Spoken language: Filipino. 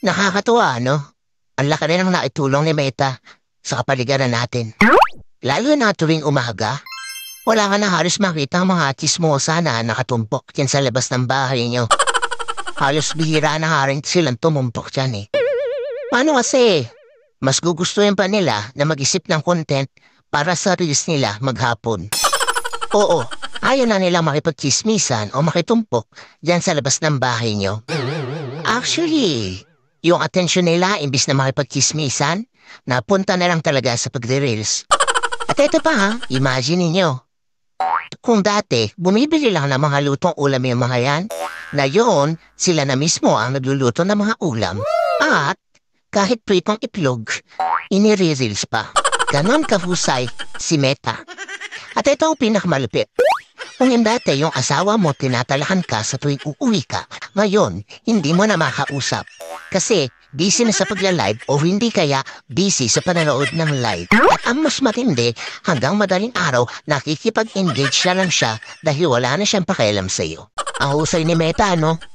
Nakakatuwa, no? Ang laki rin ang naitulong ni Meta sa kapaligiran natin. Lalo na tuwing umaga, wala ka na halos makita ang mga chismosa na nakatumpok dyan sa labas ng bahay niyo. Halos bihira na harin silang tumumpok dyan eh. Paano kasi? Mas gugustuhin pa nila na mag-isip ng content para sa release nila maghapon. Oo, ayaw na nilang makipagchismisan o makitumpok dyan sa labas ng bahay niyo. Actually, yung atensyon nila, imbis na makipagkismisan, napunta na lang talaga sa pagre At ito pa ha, imagine niyo. Kung dati, bumibili lang ng mga lutong ulam yung mga yan, na yun, sila na mismo ang nagluluto ng mga ulam. At kahit pritong itlog, inire-reels pa. Ganon kahusay si Meta. At ito ang pinakamalupit. Kung yung dati yung asawa mo tinatalahan ka sa tuwing uuwi ka, ngayon hindi mo na makausap. Kasi busy na sa pagla-live o hindi kaya busy sa panonood ng live. At ang mas matindi, hanggang madaling araw, nakikipag-engage siya lang siya dahil wala na siyang pakialam sa iyo. Ang husay ni Meta, no?